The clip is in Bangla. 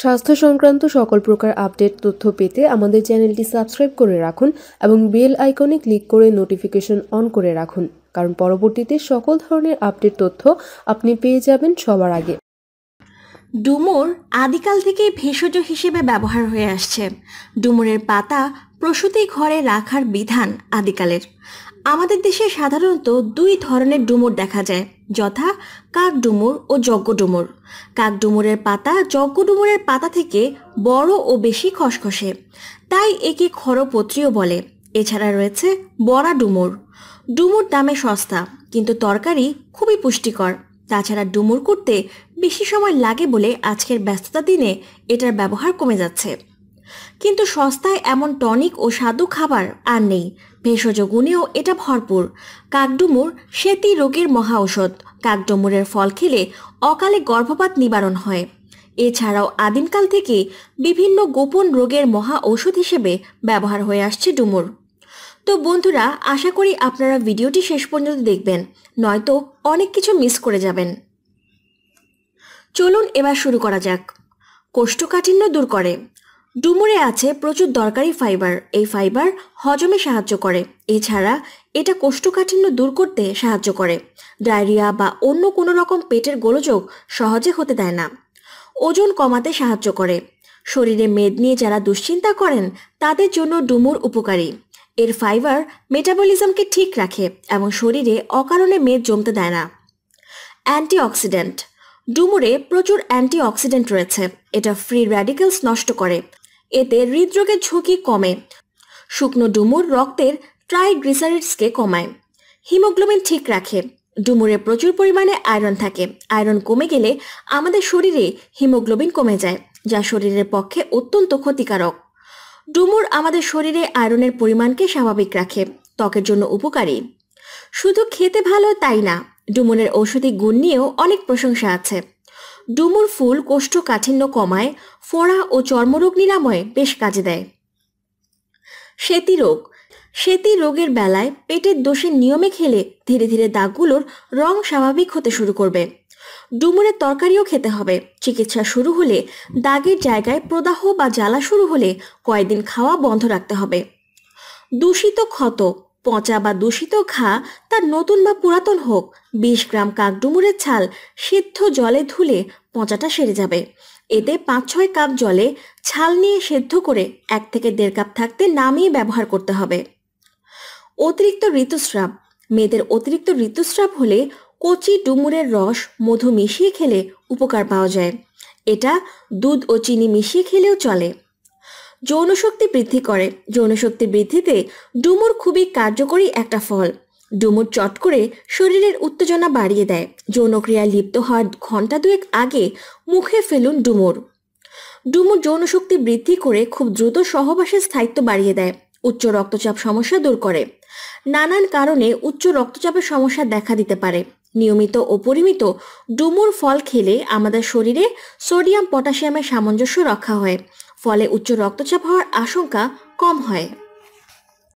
স্বাস্থ্য সংক্রান্ত সকল প্রকার আপডেট তথ্য পেতে আমাদের চ্যানেলটি সাবস্ক্রাইব করে রাখুন এবং বেল আইকনে ক্লিক করে নোটিফিকেশন অন করে রাখুন কারণ পরবর্তীতে সকল ধরনের আপডেট তথ্য আপনি পেয়ে যাবেন সবার আগে ডুমুর আদিকাল থেকেই ভেষজ হিসেবে ব্যবহার হয়ে আসছে ডুমুরের পাতা প্রসূতি ঘরে রাখার বিধান আদিকালের আমাদের দেশে সাধারণত দুই ধরনের ডুমুর দেখা যায় যথা কাক ডুমুর ও যজ্ঞ ডুমুর কাক ডুমুরের পাতা যজ্ঞ ডুমুরের পাতা থেকে বড় ও বেশি খসখসে তাই একে খরপত্রীও বলে এছাড়া রয়েছে বড়া ডুমুর ডুমুর দামে সস্তা কিন্তু তরকারি খুবই পুষ্টিকর তাছাড়া ডুমুর করতে বেশি সময় লাগে বলে আজকের ব্যস্ততা দিনে এটার ব্যবহার কমে যাচ্ছে কিন্তু সস্তায় এমন টনিক ও স্বাদু খাবার আর নেই ভেষজ গুণেও এটা ভরপুর কাকডুমুর সেতি রোগের মহা ঔষধ কাকডুমুরের ফল খেলে অকালে গর্ভপাত নিবারণ হয় এছাড়াও আদিমকাল থেকে বিভিন্ন গোপন রোগের মহা ঔষধ হিসেবে ব্যবহার হয়ে আসছে ডুমুর তো বন্ধুরা আশা করি আপনারা ভিডিওটি শেষ পর্যন্ত দেখবেন নয়তো অনেক কিছু মিস করে যাবেন চলুন এবার শুরু করা যাক কোষ্ঠকাঠিন্য দূর করে ডুমুরে আছে প্রচুর দরকারি ফাইবার এই ফাইবার হজমে সাহায্য করে এছাড়া এটা কোষ্ঠকাঠিন্য দূর করতে সাহায্য করে ডায়রিয়া বা অন্য কোনো রকম পেটের গোলযোগ সহজে হতে দেয় না ওজন কমাতে সাহায্য করে শরীরে মেদ নিয়ে যারা দুশ্চিন্তা করেন তাদের জন্য ডুমুর উপকারী এর ফাইবার মেটাবলিজমকে ঠিক রাখে এবং শরীরে অকারণে মেদ জমতে দেয় না অ্যান্টিঅক্সিডেন্ট ডুমুরে প্রচুর অ্যান্টিঅক্সিডেন্ট রয়েছে এটা ফ্রি র্যাডিকেলস নষ্ট করে এতে হৃদরোগের ঝুঁকি কমে শুকনো ডুমুর রক্তের ট্রাইগ্রিসারিডসকে কমায় হিমোগ্লোবিন ঠিক রাখে ডুমুরে প্রচুর পরিমাণে আয়রন থাকে আয়রন কমে গেলে আমাদের শরীরে হিমোগ্লোবিন কমে যায় যা শরীরের পক্ষে অত্যন্ত ক্ষতিকারক ডুমুর আমাদের শরীরে আয়রনের পরিমাণকে স্বাভাবিক রাখে ত্বকের জন্য উপকারী শুধু খেতে ভালো তাই না ডুমুরের ঔষধি গুণ নিয়েও অনেক প্রশংসা আছে ডুমুর ফুল কোষ্ঠকাঠিন্য কমায় ফোড়া ও চর্মরোগ নিরাময়ে বেশ কাজে দেয় সেতি রোগ সেতি রোগের বেলায় পেটের দোষে নিয়মে খেলে ধীরে ধীরে দাগগুলোর রং স্বাভাবিক হতে শুরু করবে ডুমুরের তরকারিও খেতে হবে চিকিৎসা শুরু হলে দাগের জায়গায় প্রদাহ বা জ্বালা শুরু হলে কয়েকদিন খাওয়া বন্ধ রাখতে হবে দূষিত ক্ষত পচা বা দূষিত ঘা তার নতুন বা পুরাতন হোক বিশ গ্রাম কাকডুমুরের ছাল সিদ্ধ জলে ধুলে পচাটা সেরে যাবে এতে পাঁচ ছয় কাপ জলে ছাল নিয়ে সেদ্ধ করে এক থেকে দেড় কাপ থাকতে নামিয়ে ব্যবহার করতে হবে অতিরিক্ত ঋতুস্রাব মেয়েদের অতিরিক্ত ঋতুস্রাব হলে কচি ডুমুরের রস মধু মিশিয়ে খেলে উপকার পাওয়া যায় এটা দুধ ও চিনি মিশিয়ে খেলেও চলে যৌনশক্তি বৃদ্ধি করে যৌনশক্তি বৃদ্ধিতে ডুমুর খুবই কার্যকরী একটা ফল ডুমুর চট করে শরীরের উত্তেজনা বাড়িয়ে দেয় যৌনক্রিয়ায় লিপ্ত হওয়ার ঘন্টা দুয়েক আগে মুখে ফেলুন ডুমুর ডুমুর যৌনশক্তি বৃদ্ধি করে খুব দ্রুত সহবাসের স্থায়িত্ব বাড়িয়ে দেয় উচ্চ রক্তচাপ সমস্যা দূর করে নানান কারণে উচ্চ রক্তচাপের সমস্যা দেখা দিতে পারে নিয়মিত ও পরিমিত ডুমুর ফল খেলে আমাদের শরীরে সোডিয়াম পটাশিয়ামের সামঞ্জস্য রক্ষা হয় ফলে উচ্চ রক্তচাপ হওয়ার আশঙ্কা কম হয়